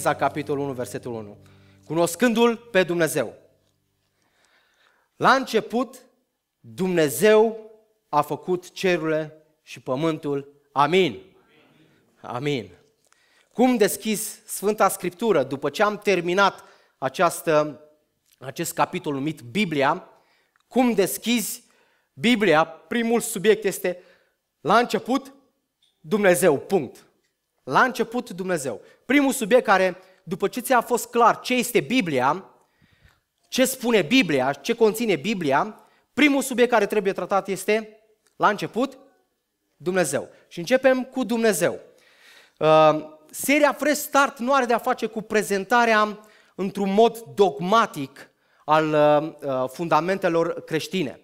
Geneza, capitolul 1, versetul 1. Cunoscându-L pe Dumnezeu. La început, Dumnezeu a făcut cerurile și pământul. Amin. Amin. Cum deschis Sfânta Scriptură după ce am terminat această, acest capitol numit Biblia, cum deschizi Biblia, primul subiect este la început Dumnezeu, punct la început Dumnezeu. Primul subiect care, după ce ți-a fost clar ce este Biblia, ce spune Biblia, ce conține Biblia, primul subiect care trebuie tratat este, la început, Dumnezeu. Și începem cu Dumnezeu. Uh, seria Fresh Start nu are de-a face cu prezentarea într-un mod dogmatic al uh, uh, fundamentelor creștine.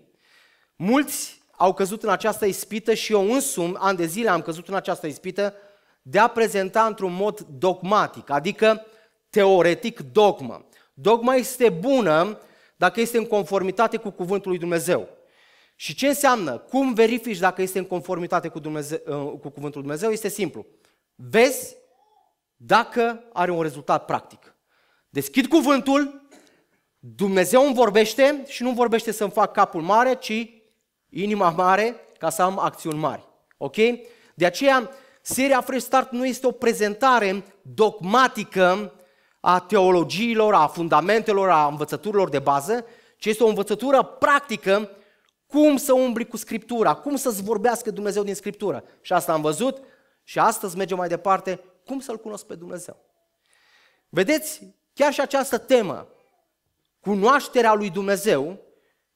Mulți au căzut în această ispită și eu însumi, ani de zile, am căzut în această ispită de a prezenta într-un mod dogmatic, adică teoretic dogmă. Dogma este bună dacă este în conformitate cu cuvântul lui Dumnezeu. Și ce înseamnă? Cum verifici dacă este în conformitate cu, Dumnezeu, uh, cu cuvântul lui Dumnezeu? Este simplu. Vezi dacă are un rezultat practic. Deschid cuvântul, Dumnezeu îmi vorbește și nu vorbește să-mi fac capul mare, ci inima mare ca să am acțiuni mari. Ok? De aceea, Seria Fresh Start nu este o prezentare dogmatică a teologiilor, a fundamentelor, a învățăturilor de bază, ci este o învățătură practică cum să umbli cu Scriptura, cum să-ți vorbească Dumnezeu din Scriptură. Și asta am văzut și astăzi mergem mai departe, cum să-L cunosc pe Dumnezeu. Vedeți, chiar și această temă, cunoașterea lui Dumnezeu,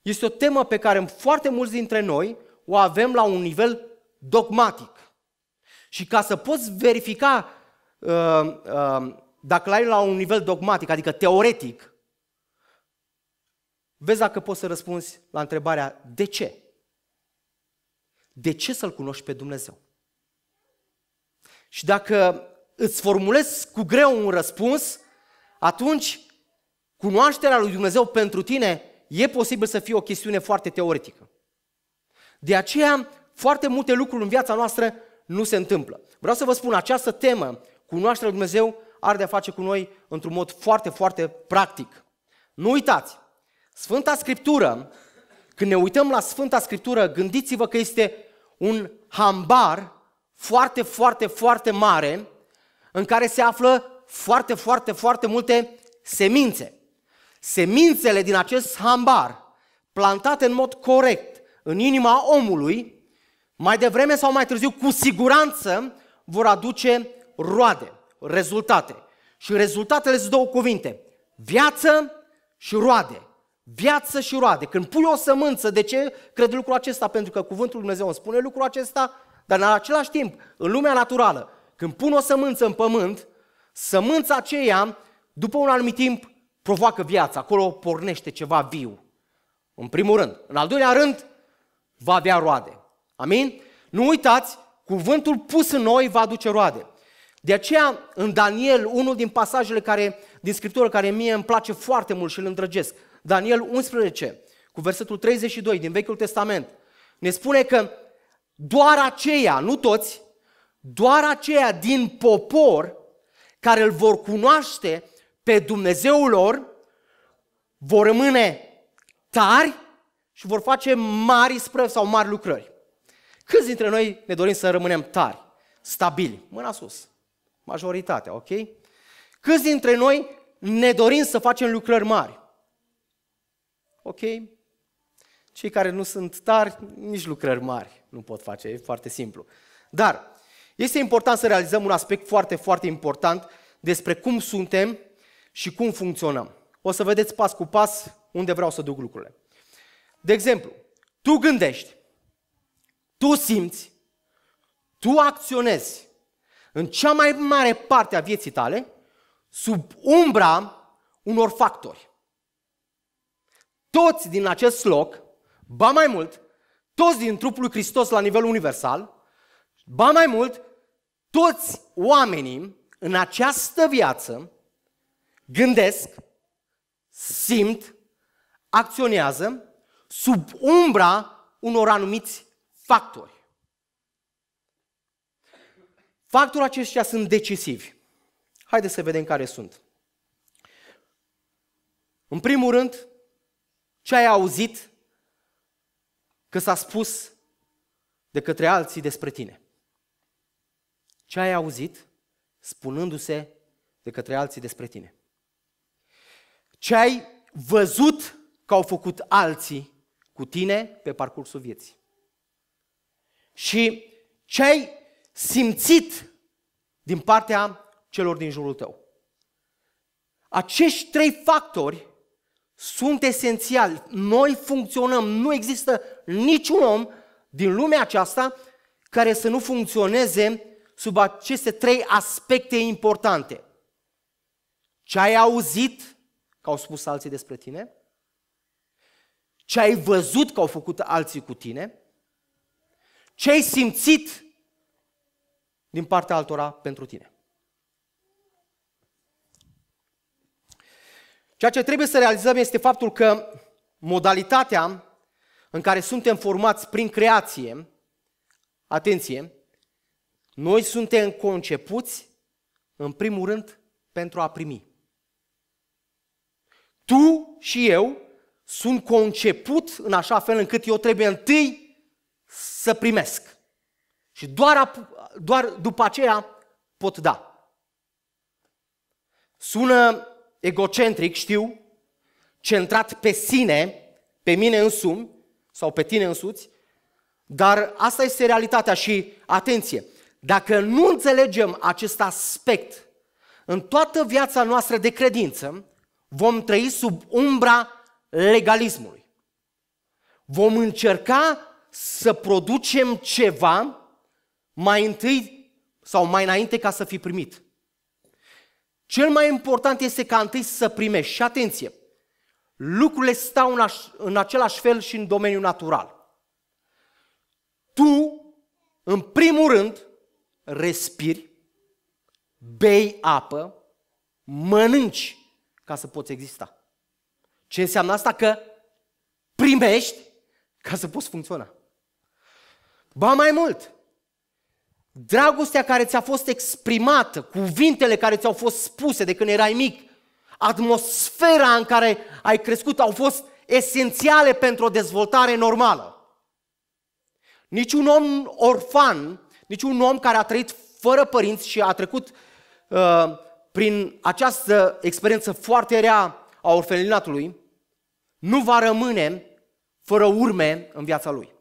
este o temă pe care foarte mulți dintre noi o avem la un nivel dogmatic. Și ca să poți verifica uh, uh, dacă l ai la un nivel dogmatic, adică teoretic, vezi dacă poți să răspunzi la întrebarea de ce? De ce să-L cunoști pe Dumnezeu? Și dacă îți formulezi cu greu un răspuns, atunci cunoașterea lui Dumnezeu pentru tine e posibil să fie o chestiune foarte teoretică. De aceea, foarte multe lucruri în viața noastră nu se întâmplă. Vreau să vă spun, această temă, cunoașterea Dumnezeu, are de-a face cu noi într-un mod foarte, foarte practic. Nu uitați, Sfânta Scriptură, când ne uităm la Sfânta Scriptură, gândiți-vă că este un hambar foarte, foarte, foarte mare în care se află foarte, foarte, foarte multe semințe. Semințele din acest hambar, plantate în mod corect în inima omului, mai devreme sau mai târziu, cu siguranță vor aduce roade, rezultate. Și rezultatele sunt două cuvinte, viață și roade. Viață și roade. Când pui o sămânță, de ce cred lucrul acesta? Pentru că cuvântul Lui Dumnezeu îmi spune lucrul acesta, dar în același timp, în lumea naturală, când pun o sămânță în pământ, sămânța aceea, după un anumit timp, provoacă viața. Acolo pornește ceva viu. În primul rând. În al doilea rând, va avea roade. Amin? Nu uitați, cuvântul pus în noi va aduce roade. De aceea, în Daniel, unul din pasajele care, din Scriptură care mie îmi place foarte mult și îl îndrăgesc, Daniel 11, cu versetul 32 din Vechiul Testament, ne spune că doar aceia, nu toți, doar aceia din popor care îl vor cunoaște pe Dumnezeul lor, vor rămâne tari și vor face mari sprăvi sau mari lucrări. Câți dintre noi ne dorim să rămânem tari, stabili? Mâna sus. Majoritatea, ok? Câți dintre noi ne dorim să facem lucrări mari? Ok? Cei care nu sunt tari, nici lucrări mari nu pot face, e foarte simplu. Dar este important să realizăm un aspect foarte, foarte important despre cum suntem și cum funcționăm. O să vedeți pas cu pas unde vreau să duc lucrurile. De exemplu, tu gândești, tu simți, tu acționezi în cea mai mare parte a vieții tale sub umbra unor factori. Toți din acest loc, ba mai mult, toți din trupul lui Hristos la nivel universal, ba mai mult, toți oamenii în această viață gândesc, simt, acționează sub umbra unor anumiți factori. Factorii aceștia sunt decisivi. Haideți să vedem care sunt. În primul rând, ce ai auzit că s-a spus de către alții despre tine? Ce ai auzit spunându-se de către alții despre tine? Ce ai văzut că au făcut alții cu tine pe parcursul vieții? și ce ai simțit din partea celor din jurul tău. Acești trei factori sunt esențiali. Noi funcționăm. Nu există niciun om din lumea aceasta care să nu funcționeze sub aceste trei aspecte importante. Ce ai auzit, că au spus alții despre tine, ce ai văzut că au făcut alții cu tine ce ai simțit din partea altora pentru tine. Ceea ce trebuie să realizăm este faptul că modalitatea în care suntem formați prin creație, atenție, noi suntem concepuți, în primul rând, pentru a primi. Tu și eu sunt conceput în așa fel încât eu trebuie întâi să primesc. Și doar, doar după aceea pot da. Sună egocentric, știu, centrat pe sine, pe mine însumi sau pe tine însuți, dar asta este realitatea și atenție. Dacă nu înțelegem acest aspect în toată viața noastră de credință, vom trăi sub umbra legalismului. Vom încerca să producem ceva mai întâi sau mai înainte ca să fi primit. Cel mai important este ca întâi să primești. Și atenție, lucrurile stau în, aș, în același fel și în domeniul natural. Tu, în primul rând, respiri, bei apă, mănânci ca să poți exista. Ce înseamnă asta? Că primești ca să poți funcționa. Ba mai mult, dragostea care ți-a fost exprimată, cuvintele care ți-au fost spuse de când erai mic, atmosfera în care ai crescut au fost esențiale pentru o dezvoltare normală. Niciun om orfan, niciun om care a trăit fără părinți și a trecut uh, prin această experiență foarte rea a orfelinatului, nu va rămâne fără urme în viața lui.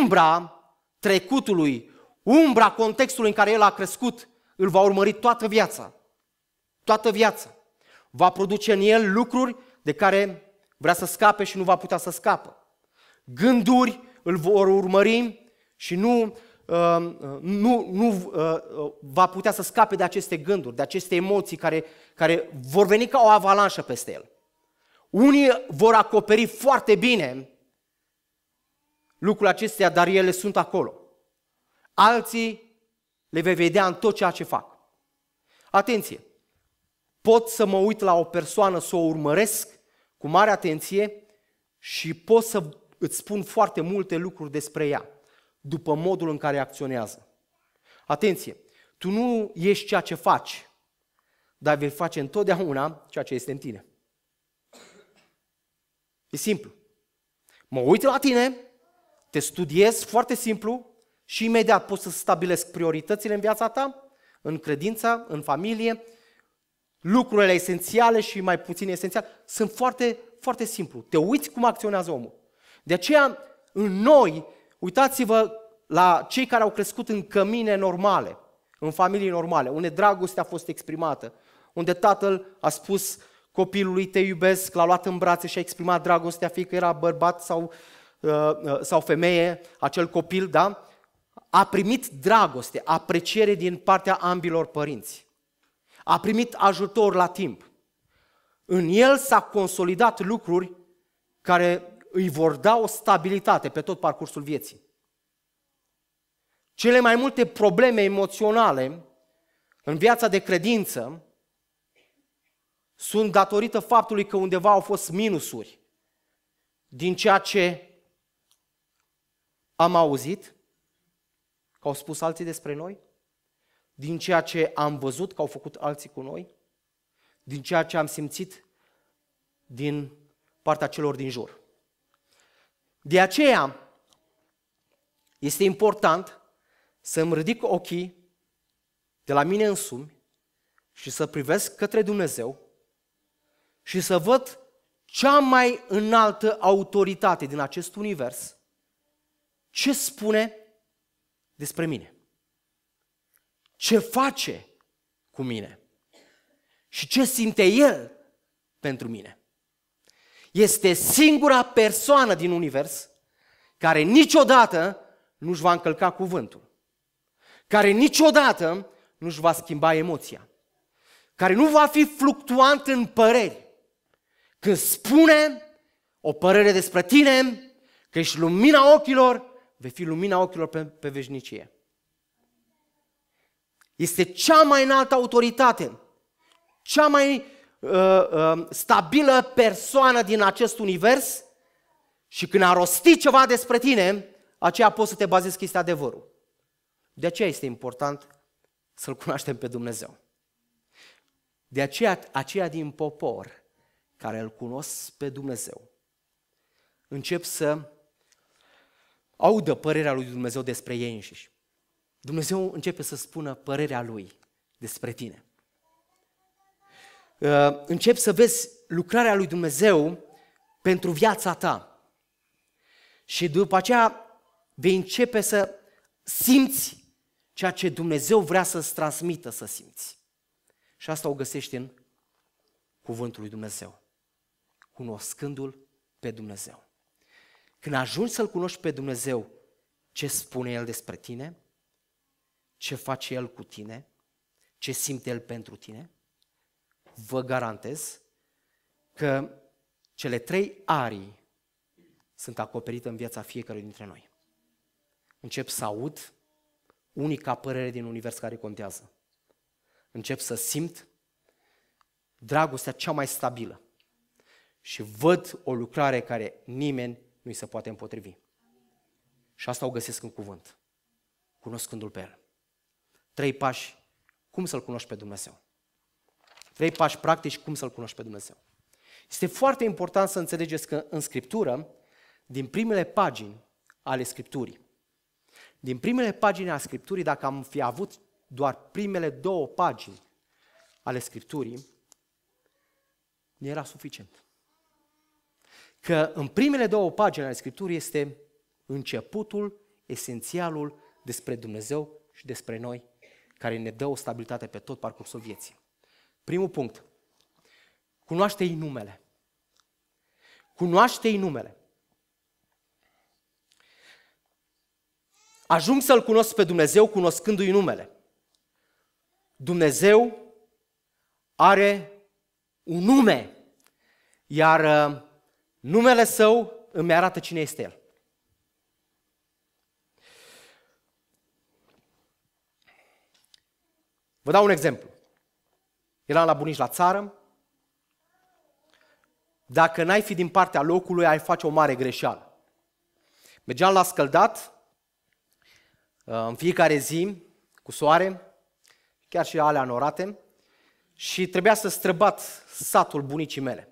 Umbra trecutului, umbra contextului în care el a crescut, îl va urmări toată viața. Toată viața. Va produce în el lucruri de care vrea să scape și nu va putea să scapă. Gânduri îl vor urmări și nu, uh, nu, nu uh, va putea să scape de aceste gânduri, de aceste emoții care, care vor veni ca o avalanșă peste el. Unii vor acoperi foarte bine lucrurile acestea, dar ele sunt acolo. Alții le vei vedea în tot ceea ce fac. Atenție! Pot să mă uit la o persoană, să o urmăresc cu mare atenție și pot să îți spun foarte multe lucruri despre ea, după modul în care acționează. Atenție! Tu nu ești ceea ce faci, dar vei face întotdeauna ceea ce este în tine. E simplu. Mă uit la tine te studiez foarte simplu și imediat poți să stabilesc prioritățile în viața ta, în credință, în familie, lucrurile esențiale și mai puțin esențiale. Sunt foarte, foarte simplu. Te uiți cum acționează omul. De aceea, în noi, uitați-vă la cei care au crescut în cămine normale, în familii normale, unde dragostea a fost exprimată, unde tatăl a spus copilului te iubesc, l-a luat în brațe și a exprimat dragostea, fie că era bărbat sau uh, Uh, uh, sau femeie, acel copil, da? A primit dragoste, apreciere din partea ambilor părinți. A primit ajutor la timp. În el s-a consolidat lucruri care îi vor da o stabilitate pe tot parcursul vieții. Cele mai multe probleme emoționale în viața de credință sunt datorită faptului că undeva au fost minusuri din ceea ce am auzit că au spus alții despre noi? Din ceea ce am văzut că au făcut alții cu noi? Din ceea ce am simțit din partea celor din jur? De aceea este important să îmi ridic ochii de la mine însumi și să privesc către Dumnezeu și să văd cea mai înaltă autoritate din acest univers ce spune despre mine, ce face cu mine și ce simte El pentru mine. Este singura persoană din univers care niciodată nu-și va încălca cuvântul, care niciodată nu-și va schimba emoția, care nu va fi fluctuant în păreri. Când spune o părere despre tine, că ești lumina ochilor, Vei fi lumina ochilor pe, pe veșnicie. Este cea mai înaltă autoritate, cea mai uh, uh, stabilă persoană din acest univers și când a rostit ceva despre tine, aceea poți să te bazezi că este adevărul. De aceea este important să-L cunoaștem pe Dumnezeu. De aceea, aceea din popor care îl cunosc pe Dumnezeu încep să audă părerea lui Dumnezeu despre ei înșiși. Dumnezeu începe să spună părerea lui despre tine. Uh, Încep să vezi lucrarea lui Dumnezeu pentru viața ta. Și după aceea vei începe să simți ceea ce Dumnezeu vrea să-ți transmită să simți. Și asta o găsești în cuvântul lui Dumnezeu, cunoscându-L pe Dumnezeu. Când ajungi să-L cunoști pe Dumnezeu, ce spune El despre tine? Ce face El cu tine? Ce simte El pentru tine? Vă garantez că cele trei arii sunt acoperite în viața fiecărui dintre noi. Încep să aud unica părere din univers care contează. Încep să simt dragostea cea mai stabilă și văd o lucrare care nimeni nu îi se poate împotrivi. Și asta o găsesc în cuvânt, cunoscându-L pe El. Trei pași, cum să-L cunoști pe Dumnezeu? Trei pași practici, cum să-L cunoști pe Dumnezeu? Este foarte important să înțelegeți că în Scriptură, din primele pagini ale Scripturii, din primele pagini ale Scripturii, dacă am fi avut doar primele două pagini ale Scripturii, nu era suficient că în primele două pagini ale Scripturii este începutul, esențialul despre Dumnezeu și despre noi, care ne dă o stabilitate pe tot parcursul vieții. Primul punct. Cunoaște-i numele. Cunoaște-i numele. Ajung să-L cunosc pe Dumnezeu cunoscându-i numele. Dumnezeu are un nume, iar uh, Numele său îmi arată cine este el. Vă dau un exemplu. Eram la bunici la țară. Dacă n-ai fi din partea locului, ai face o mare greșeală. Mergeam la scăldat uh, în fiecare zi, cu soare, chiar și alea norate, și trebuia să străbat satul bunicii mele.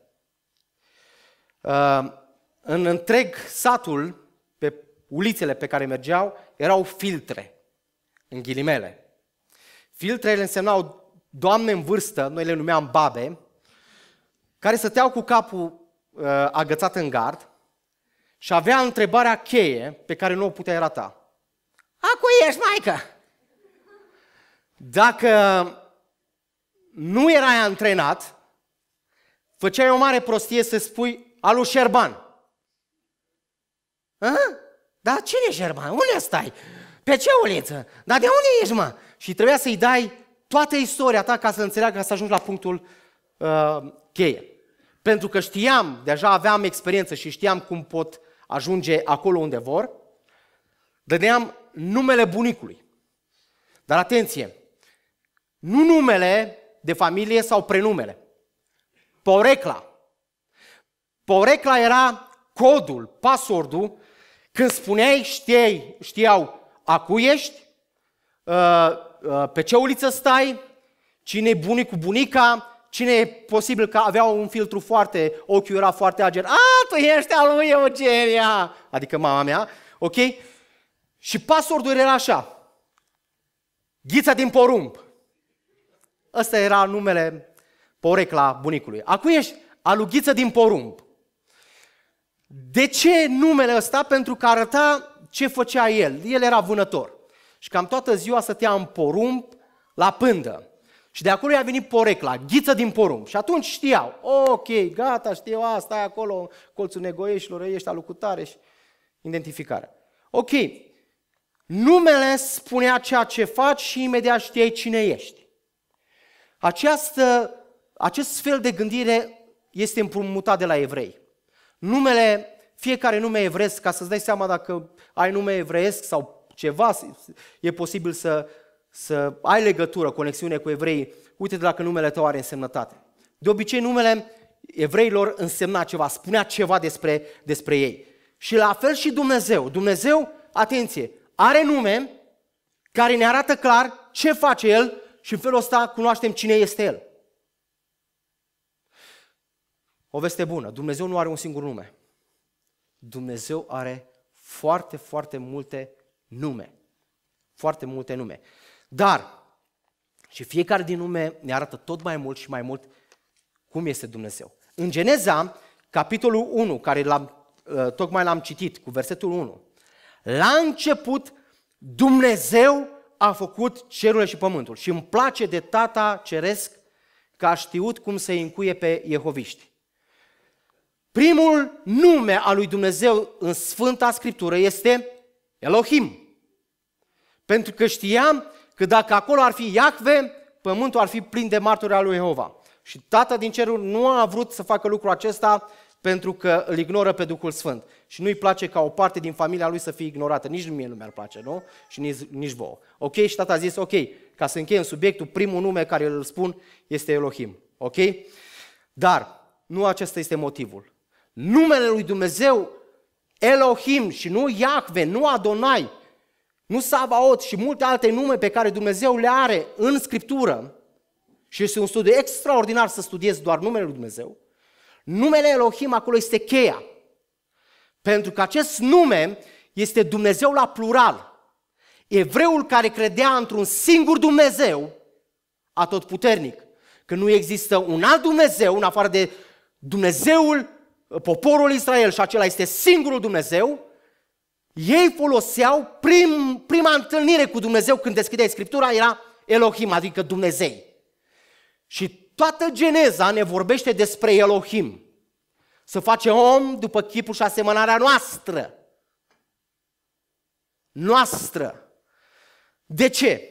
Uh, în întreg satul, pe ulițele pe care mergeau, erau filtre, în ghilimele. Filtrele însemnau doamne în vârstă, noi le numeam babe, care stăteau cu capul uh, agățat în gard și avea întrebarea cheie pe care nu o puteai rata. A cui ești, maică? Dacă nu erai antrenat, făceai o mare prostie să spui al lui Șerban. A? Dar cine e Șerban? Unde stai? Pe ce uliță? Dar de unde ești, mă? Și trebuia să-i dai toată istoria ta ca să înțeleagă, ca să ajungi la punctul uh, cheie. Pentru că știam, deja aveam experiență și știam cum pot ajunge acolo unde vor, dădeam numele bunicului. Dar atenție, nu numele de familie sau prenumele, porecla. Porecla era codul, passwordul, când spuneai, știai, știau a cui ești, ă, ă, pe ce uliță stai, cine e bunic cu bunica, cine e posibil că avea un filtru foarte, ochiul era foarte ager. A, tu ești al lui Eugenia! Adică mama mea, ok? Și passwordul era așa. Ghița din porumb. Ăsta era numele porecla bunicului. cui ești alughiță din porumb. De ce numele ăsta? Pentru că arăta ce făcea el. El era vânător. Și cam toată ziua stătea în porumb la pândă. Și de acolo i-a venit porecla, ghiță din porumb. Și atunci știau, ok, gata, știu asta, e acolo, colțul negoieșilor, ești alucutare și identificare. Ok, numele spunea ceea ce faci și imediat știai cine ești. Această, acest fel de gândire este împrumutat de la evrei. Numele, fiecare nume evresc, ca să-ți dai seama dacă ai nume evreiesc sau ceva, e posibil să, să ai legătură, conexiune cu evrei, uite dacă numele tău are însemnătate. De obicei, numele evreilor însemna ceva, spunea ceva despre, despre ei. Și la fel și Dumnezeu. Dumnezeu, atenție, are nume care ne arată clar ce face El și în felul ăsta cunoaștem cine este El. O veste bună, Dumnezeu nu are un singur nume. Dumnezeu are foarte, foarte multe nume. Foarte multe nume. Dar, și fiecare din nume ne arată tot mai mult și mai mult cum este Dumnezeu. În Geneza, capitolul 1, care l-am, ă, tocmai l-am citit, cu versetul 1, la început Dumnezeu a făcut cerurile și pământul și îmi place de Tata Ceresc că a știut cum să încuie pe Jehoviști. Primul nume al lui Dumnezeu în Sfânta Scriptură este Elohim. Pentru că știam că dacă acolo ar fi Iacve, pământul ar fi plin de martori al lui Jehova. Și Tata din cerul nu a vrut să facă lucrul acesta pentru că îl ignoră pe Duhul Sfânt. Și nu-i place ca o parte din familia lui să fie ignorată. Nici mie nu mi-ar place, nu? Și nici, nici vouă. Ok? Și tata a zis, ok, ca să încheiem subiectul, primul nume care îl spun este Elohim. Ok? Dar nu acesta este motivul numele lui Dumnezeu Elohim și nu Iahve, nu Adonai, nu Sabaot și multe alte nume pe care Dumnezeu le are în Scriptură, și este un studiu extraordinar să studiezi doar numele lui Dumnezeu, numele Elohim acolo este cheia. Pentru că acest nume este Dumnezeu la plural. Evreul care credea într-un singur Dumnezeu, atotputernic, că nu există un alt Dumnezeu în afară de Dumnezeul poporul Israel și acela este singurul Dumnezeu, ei foloseau prim, prima întâlnire cu Dumnezeu când deschideai Scriptura era Elohim, adică Dumnezei. Și toată Geneza ne vorbește despre Elohim. Să face om după chipul și asemănarea noastră. Noastră. De ce?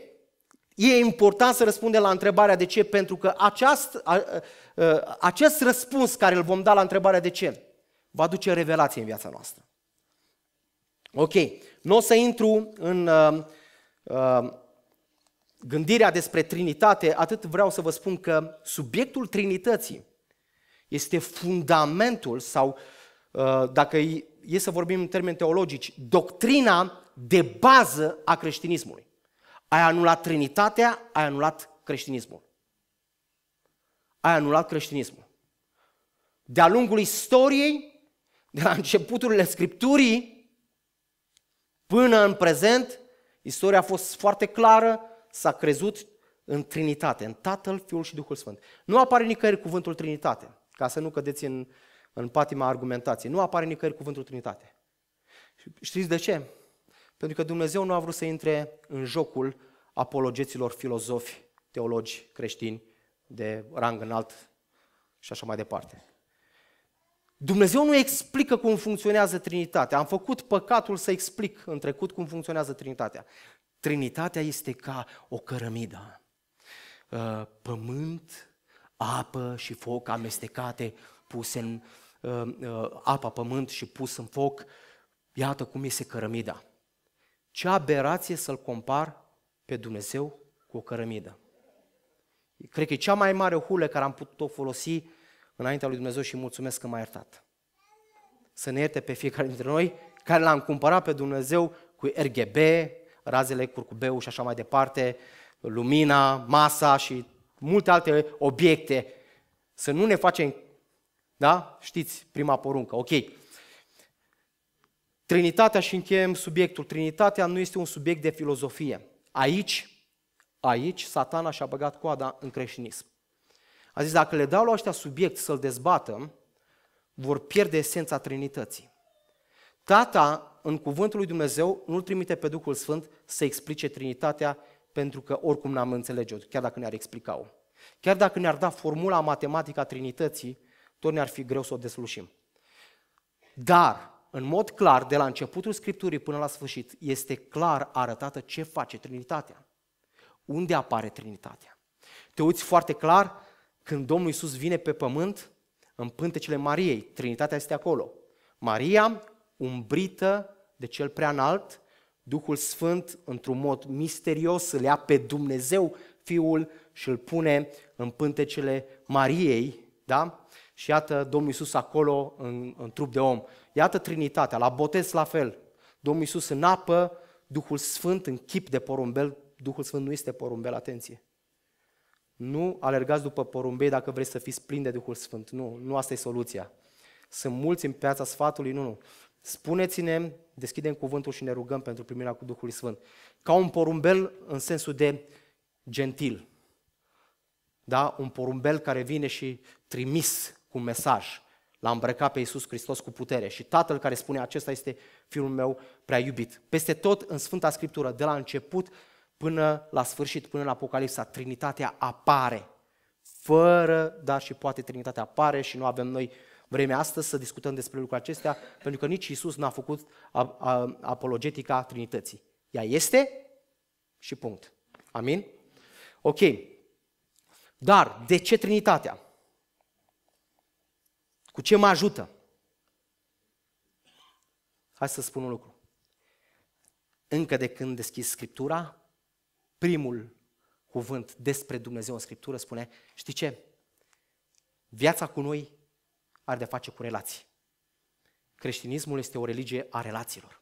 E important să răspundem la întrebarea de ce, pentru că această Uh, acest răspuns care îl vom da la întrebarea de ce, va duce revelație în viața noastră. Ok, nu o să intru în uh, uh, gândirea despre Trinitate, atât vreau să vă spun că subiectul Trinității este fundamentul sau, uh, dacă e să vorbim în termeni teologici, doctrina de bază a creștinismului. Ai anulat Trinitatea, ai anulat creștinismul ai anulat creștinismul. De-a lungul istoriei, de la începuturile Scripturii până în prezent, istoria a fost foarte clară, s-a crezut în Trinitate, în Tatăl, Fiul și Duhul Sfânt. Nu apare nicăieri cuvântul Trinitate, ca să nu cădeți în, în patima argumentației. Nu apare nicăieri cuvântul Trinitate. Știți de ce? Pentru că Dumnezeu nu a vrut să intre în jocul apologeților filozofi, teologi creștini, de rang înalt și așa mai departe. Dumnezeu nu explică cum funcționează Trinitatea. Am făcut păcatul să explic în trecut cum funcționează Trinitatea. Trinitatea este ca o cărămidă. Uh, pământ, apă și foc amestecate, puse în uh, uh, apa, pământ și pus în foc. Iată cum este cărămida. Ce aberație să-L compar pe Dumnezeu cu o cărămidă. Cred că e cea mai mare hulă care am putut-o folosi înaintea lui Dumnezeu și mulțumesc că m-a iertat. Să ne ierte pe fiecare dintre noi care l-am cumpărat pe Dumnezeu cu RGB, razele curcubeu și așa mai departe, lumina, masa și multe alte obiecte. Să nu ne facem, da? Știți, prima poruncă, ok. Trinitatea și încheiem subiectul. Trinitatea nu este un subiect de filozofie. Aici Aici satana și-a băgat coada în creștinism. A zis, dacă le dau la ăștia subiect să-l dezbată, vor pierde esența Trinității. Tata, în cuvântul lui Dumnezeu, nu-l trimite pe Duhul Sfânt să explice Trinitatea pentru că oricum n-am înțelege-o, chiar dacă ne-ar explica-o. Chiar dacă ne-ar da formula matematică a Trinității, tot ne-ar fi greu să o deslușim. Dar, în mod clar, de la începutul Scripturii până la sfârșit, este clar arătată ce face Trinitatea. Unde apare Trinitatea? Te uiți foarte clar când Domnul Iisus vine pe pământ în pântecele Mariei. Trinitatea este acolo. Maria, umbrită de cel prea înalt, Duhul Sfânt, într-un mod misterios, îl ia pe Dumnezeu Fiul și îl pune în pântecele Mariei, da? Și iată Domnul Iisus acolo în, în trup de om. Iată Trinitatea, la botez la fel. Domnul Iisus în apă, Duhul Sfânt în chip de porumbel Duhul Sfânt nu este porumbel, atenție. Nu alergați după porumbei dacă vreți să fiți plini de Duhul Sfânt. Nu, nu asta e soluția. Sunt mulți în piața sfatului, nu, nu. Spuneți-ne, deschidem cuvântul și ne rugăm pentru primirea cu Duhul Sfânt. Ca un porumbel în sensul de gentil. Da? Un porumbel care vine și trimis cu un mesaj. L-a îmbrăcat pe Iisus Hristos cu putere și Tatăl care spune acesta este Fiul meu prea iubit. Peste tot în Sfânta Scriptură, de la început până la sfârșit, până în Apocalipsa, Trinitatea apare. Fără, da și poate Trinitatea apare și nu avem noi vremea astăzi să discutăm despre lucrurile acestea, pentru că nici Isus n-a făcut apologetica Trinității. Ea este și punct. Amin? Ok. Dar de ce Trinitatea? Cu ce mă ajută? Hai să spun un lucru. Încă de când deschizi Scriptura, primul cuvânt despre Dumnezeu în Scriptură spune, știi ce? Viața cu noi are de face cu relații. Creștinismul este o religie a relațiilor.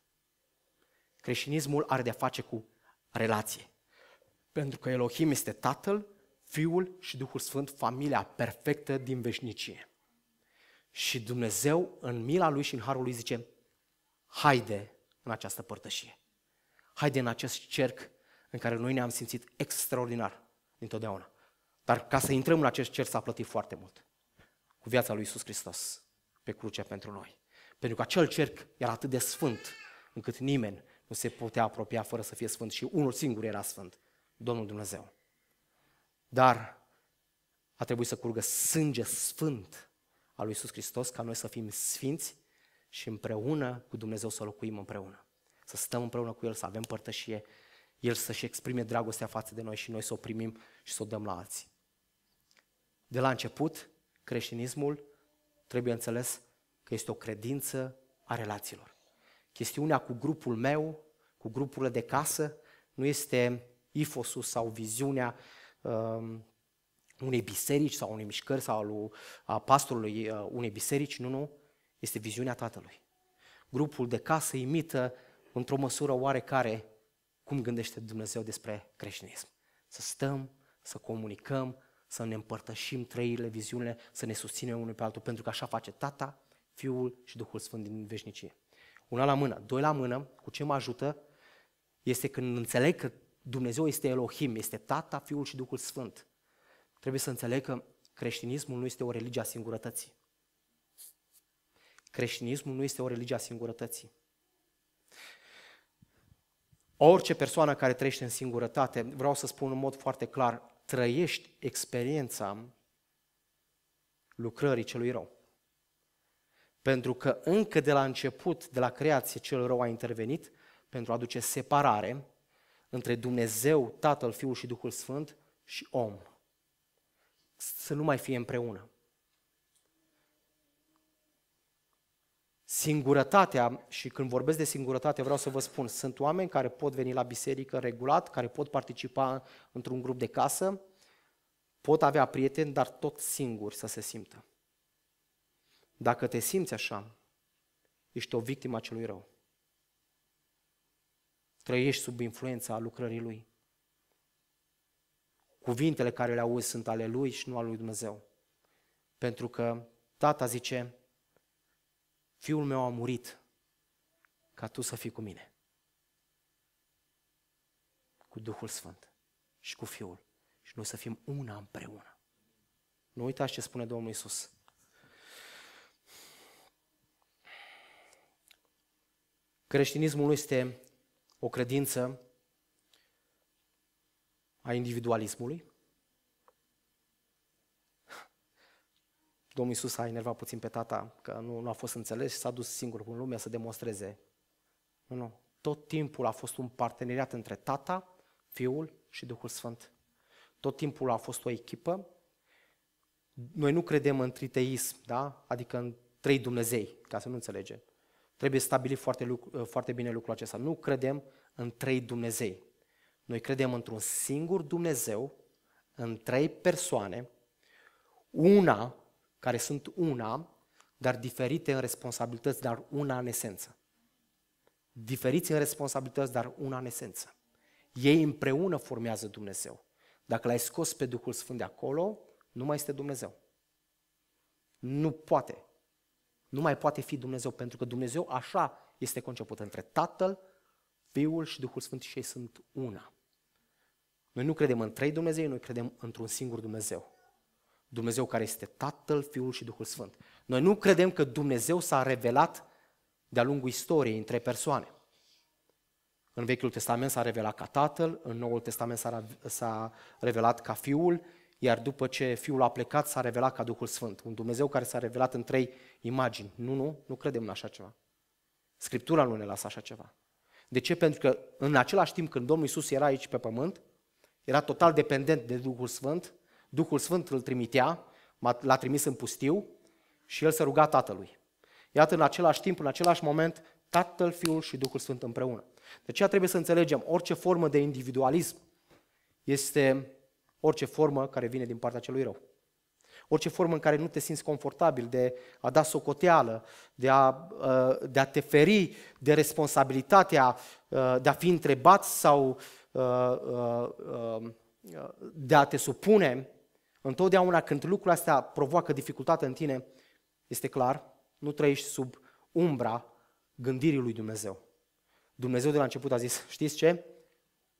Creștinismul are de face cu relație. Pentru că Elohim este Tatăl, Fiul și Duhul Sfânt, familia perfectă din veșnicie. Și Dumnezeu, în mila Lui și în harul Lui, zice, haide în această părtășie. Haide în acest cerc în care noi ne-am simțit extraordinar dintotdeauna. Dar ca să intrăm în acest cer s-a plătit foarte mult. Cu viața lui Isus Hristos pe cruce pentru noi. Pentru că acel cerc era atât de sfânt încât nimeni nu se putea apropia fără să fie sfânt și unul singur era sfânt, Domnul Dumnezeu. Dar a trebuit să curgă sânge sfânt al lui Iisus Hristos ca noi să fim sfinți și împreună cu Dumnezeu să locuim împreună. Să stăm împreună cu El, să avem părtășie el să-și exprime dragostea față de noi și noi să o primim și să o dăm la alții. De la început, creștinismul trebuie înțeles că este o credință a relațiilor. Chestiunea cu grupul meu, cu grupurile de casă, nu este ifosul sau viziunea um, unei biserici sau unei mișcări sau a pastorului uh, unei biserici, nu, nu, este viziunea Tatălui. Grupul de casă imită într-o măsură oarecare cum gândește Dumnezeu despre creștinism. Să stăm, să comunicăm, să ne împărtășim trăirile, viziunile, să ne susținem unul pe altul, pentru că așa face Tata, Fiul și Duhul Sfânt din veșnicie. Una la mână, doi la mână, cu ce mă ajută, este când înțeleg că Dumnezeu este Elohim, este Tata, Fiul și Duhul Sfânt. Trebuie să înțeleg că creștinismul nu este o religie a singurătății. Creștinismul nu este o religie a singurătății. Orice persoană care trăiește în singurătate, vreau să spun în mod foarte clar, trăiești experiența lucrării celui rău. Pentru că încă de la început, de la creație, cel rău a intervenit pentru a aduce separare între Dumnezeu, Tatăl, Fiul și Duhul Sfânt și om. Să nu mai fie împreună. Singurătatea, și când vorbesc de singurătate vreau să vă spun, sunt oameni care pot veni la biserică regulat, care pot participa într-un grup de casă, pot avea prieteni, dar tot singuri să se simtă. Dacă te simți așa, ești o victimă a celui rău. Trăiești sub influența lucrării lui. Cuvintele care le auzi sunt ale lui și nu ale lui Dumnezeu. Pentru că tata zice, fiul meu a murit ca tu să fii cu mine. Cu Duhul Sfânt și cu Fiul. Și noi să fim una împreună. Nu uitați ce spune Domnul Isus. Creștinismul nu este o credință a individualismului, Domnul Iisus a enervat puțin pe tata, că nu, nu a fost înțeles și s-a dus singur în lumea să demonstreze. Nu, nu. Tot timpul a fost un parteneriat între tata, fiul și Duhul Sfânt. Tot timpul a fost o echipă. Noi nu credem în triteism, da? adică în trei Dumnezei, ca să nu înțelege. Trebuie stabilit foarte, lucru, foarte bine lucrul acesta. Nu credem în trei Dumnezei. Noi credem într-un singur Dumnezeu, în trei persoane, una care sunt una, dar diferite în responsabilități, dar una în esență. Diferiți în responsabilități, dar una în esență. Ei împreună formează Dumnezeu. Dacă l-ai scos pe Duhul Sfânt de acolo, nu mai este Dumnezeu. Nu poate. Nu mai poate fi Dumnezeu, pentru că Dumnezeu așa este conceput între Tatăl, Fiul și Duhul Sfânt și ei sunt una. Noi nu credem în trei Dumnezei, noi credem într-un singur Dumnezeu. Dumnezeu care este Tatăl, Fiul și Duhul Sfânt. Noi nu credem că Dumnezeu s-a revelat de-a lungul istoriei între persoane. În Vechiul Testament s-a revelat ca Tatăl, în Noul Testament s-a, revelat ca Fiul, iar după ce Fiul a plecat s-a revelat ca Duhul Sfânt. Un Dumnezeu care s-a revelat în trei imagini. Nu, nu, nu credem în așa ceva. Scriptura nu ne lasă așa ceva. De ce? Pentru că în același timp când Domnul Isus era aici pe pământ, era total dependent de Duhul Sfânt, Duhul Sfânt îl trimitea, l-a trimis în pustiu și el se ruga Tatălui. Iată, în același timp, în același moment, Tatăl, Fiul și Duhul Sfânt împreună. De aceea trebuie să înțelegem, orice formă de individualism este orice formă care vine din partea celui rău. Orice formă în care nu te simți confortabil de a da socoteală, de a, uh, de a te feri de responsabilitatea uh, de a fi întrebat sau uh, de a te supune Întotdeauna când lucrul astea provoacă dificultate în tine, este clar, nu trăiești sub umbra gândirii lui Dumnezeu. Dumnezeu de la început a zis, știți ce?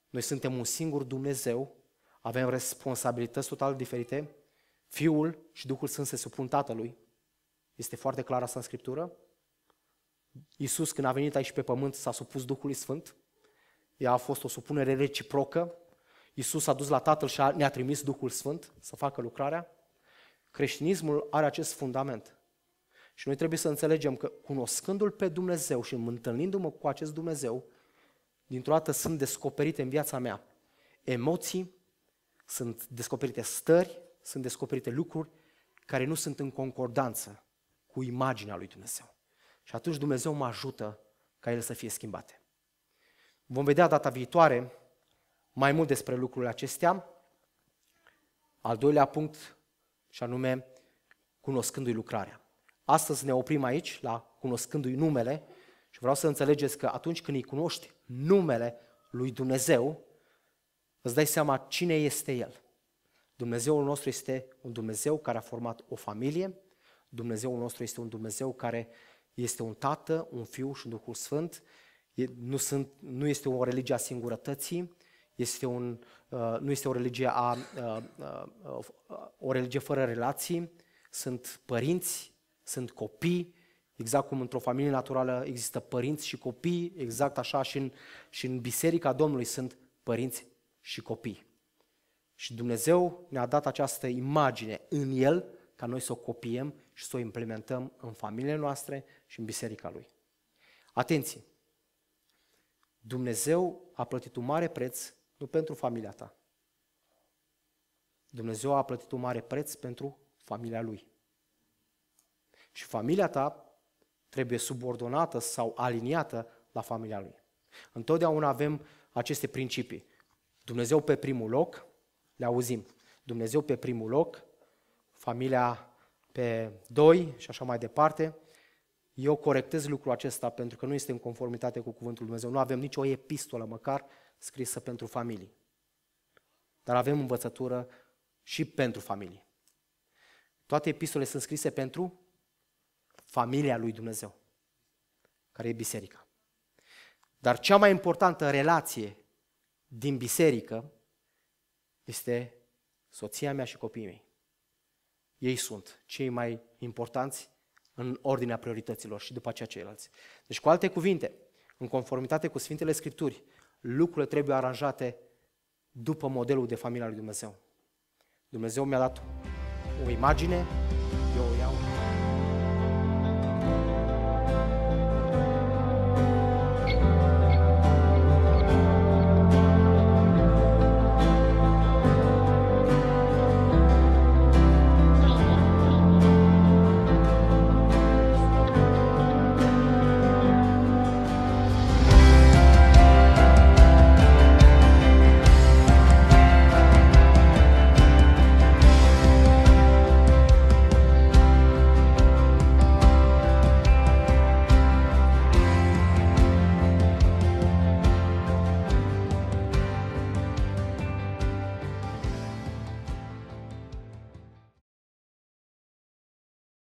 Noi suntem un singur Dumnezeu, avem responsabilități total diferite, Fiul și Duhul Sfânt se supun Tatălui. Este foarte clar asta în Scriptură? Iisus, când a venit aici pe pământ, s-a supus Duhului Sfânt. Ea a fost o supunere reciprocă. Isus a dus la Tatăl și ne-a trimis Duhul Sfânt să facă lucrarea? Creștinismul are acest fundament. Și noi trebuie să înțelegem că cunoscându-L pe Dumnezeu și întâlnindu-mă cu acest Dumnezeu, dintr-o dată sunt descoperite în viața mea emoții, sunt descoperite stări, sunt descoperite lucruri care nu sunt în concordanță cu imaginea lui Dumnezeu. Și atunci Dumnezeu mă ajută ca ele să fie schimbate. Vom vedea data viitoare mai mult despre lucrurile acestea. Al doilea punct, și anume, cunoscându-i lucrarea. Astăzi ne oprim aici, la cunoscându-i numele, și vreau să înțelegeți că atunci când îi cunoști numele lui Dumnezeu, îți dai seama cine este El. Dumnezeul nostru este un Dumnezeu care a format o familie, Dumnezeul nostru este un Dumnezeu care este un Tată, un Fiu și un Duhul Sfânt, nu, sunt, nu este o religie a singurătății, este un, uh, nu este o religie, a, uh, uh, o religie fără relații, sunt părinți, sunt copii, exact cum într-o familie naturală există părinți și copii, exact așa și în, și în Biserica Domnului sunt părinți și copii. Și Dumnezeu ne-a dat această imagine în El ca noi să o copiem și să o implementăm în familiile noastre și în biserica Lui. Atenție! Dumnezeu a plătit un mare preț nu pentru familia ta. Dumnezeu a plătit un mare preț pentru familia lui. Și familia ta trebuie subordonată sau aliniată la familia lui. Întotdeauna avem aceste principii. Dumnezeu pe primul loc, le auzim. Dumnezeu pe primul loc, familia pe doi și așa mai departe. Eu corectez lucrul acesta pentru că nu este în conformitate cu cuvântul Dumnezeu. Nu avem nicio epistolă măcar scrisă pentru familii. Dar avem învățătură și pentru familii. Toate epistolele sunt scrise pentru familia lui Dumnezeu, care e biserica. Dar cea mai importantă relație din biserică este soția mea și copiii mei. Ei sunt cei mai importanți în ordinea priorităților și după aceea ceilalți. Deci, cu alte cuvinte, în conformitate cu Sfintele Scripturi, lucrurile trebuie aranjate după modelul de familia lui Dumnezeu. Dumnezeu mi-a dat o imagine,